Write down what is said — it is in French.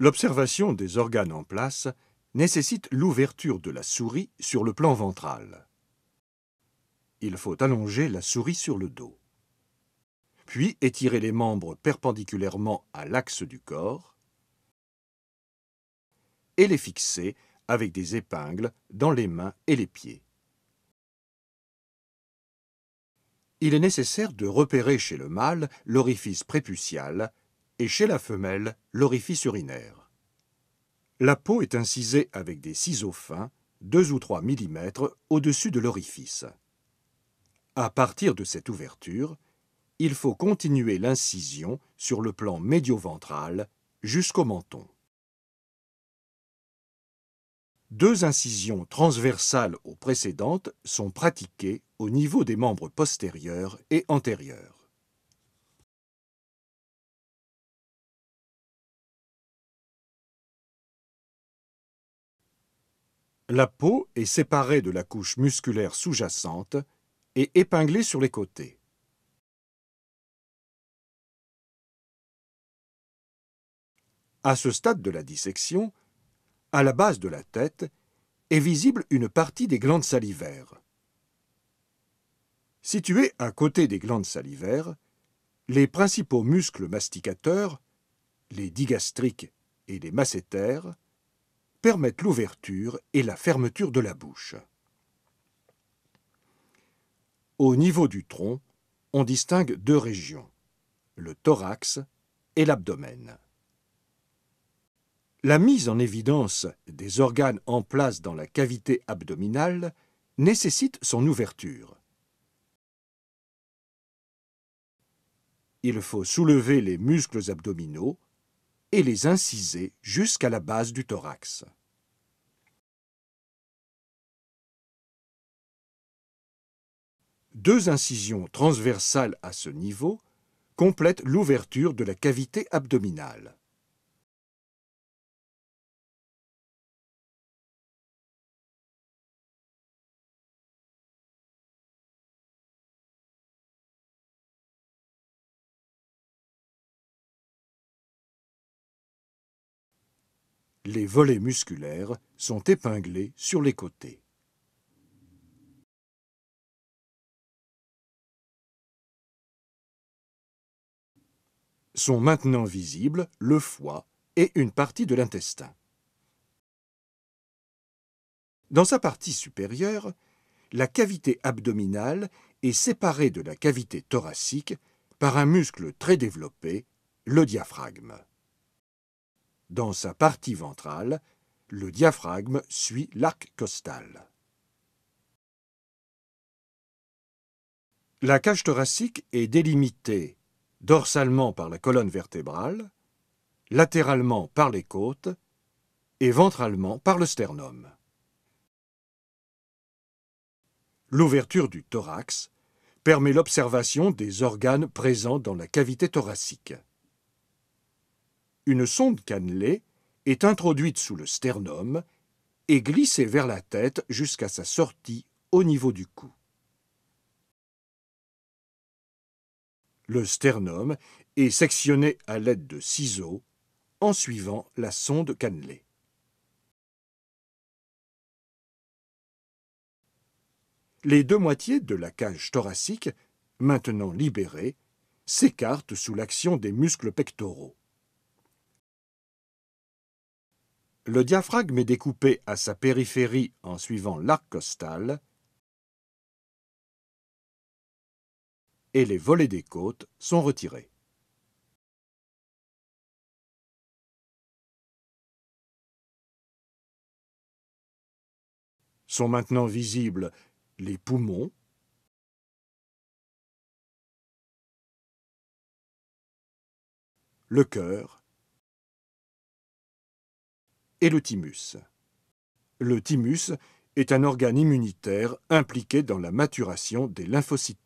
L'observation des organes en place nécessite l'ouverture de la souris sur le plan ventral. Il faut allonger la souris sur le dos. Puis étirer les membres perpendiculairement à l'axe du corps et les fixer avec des épingles dans les mains et les pieds. Il est nécessaire de repérer chez le mâle l'orifice prépucial et chez la femelle l'orifice urinaire. La peau est incisée avec des ciseaux fins, 2 ou 3 mm au-dessus de l'orifice. À partir de cette ouverture, il faut continuer l'incision sur le plan médioventral jusqu'au menton. Deux incisions transversales aux précédentes sont pratiquées au niveau des membres postérieurs et antérieurs. La peau est séparée de la couche musculaire sous-jacente et épinglée sur les côtés. À ce stade de la dissection, à la base de la tête, est visible une partie des glandes salivaires. Situées à côté des glandes salivaires, les principaux muscles masticateurs, les digastriques et les massétaires, permettent l'ouverture et la fermeture de la bouche. Au niveau du tronc, on distingue deux régions, le thorax et l'abdomen. La mise en évidence des organes en place dans la cavité abdominale nécessite son ouverture. Il faut soulever les muscles abdominaux, et les inciser jusqu'à la base du thorax. Deux incisions transversales à ce niveau complètent l'ouverture de la cavité abdominale. les volets musculaires sont épinglés sur les côtés. Sont maintenant visibles le foie et une partie de l'intestin. Dans sa partie supérieure, la cavité abdominale est séparée de la cavité thoracique par un muscle très développé, le diaphragme. Dans sa partie ventrale, le diaphragme suit l'arc costal. La cage thoracique est délimitée dorsalement par la colonne vertébrale, latéralement par les côtes et ventralement par le sternum. L'ouverture du thorax permet l'observation des organes présents dans la cavité thoracique une sonde cannelée est introduite sous le sternum et glissée vers la tête jusqu'à sa sortie au niveau du cou. Le sternum est sectionné à l'aide de ciseaux en suivant la sonde cannelée. Les deux moitiés de la cage thoracique, maintenant libérées, s'écartent sous l'action des muscles pectoraux. Le diaphragme est découpé à sa périphérie en suivant l'arc costal et les volets des côtes sont retirés. Sont maintenant visibles les poumons, le cœur le thymus. Le thymus est un organe immunitaire impliqué dans la maturation des lymphocytes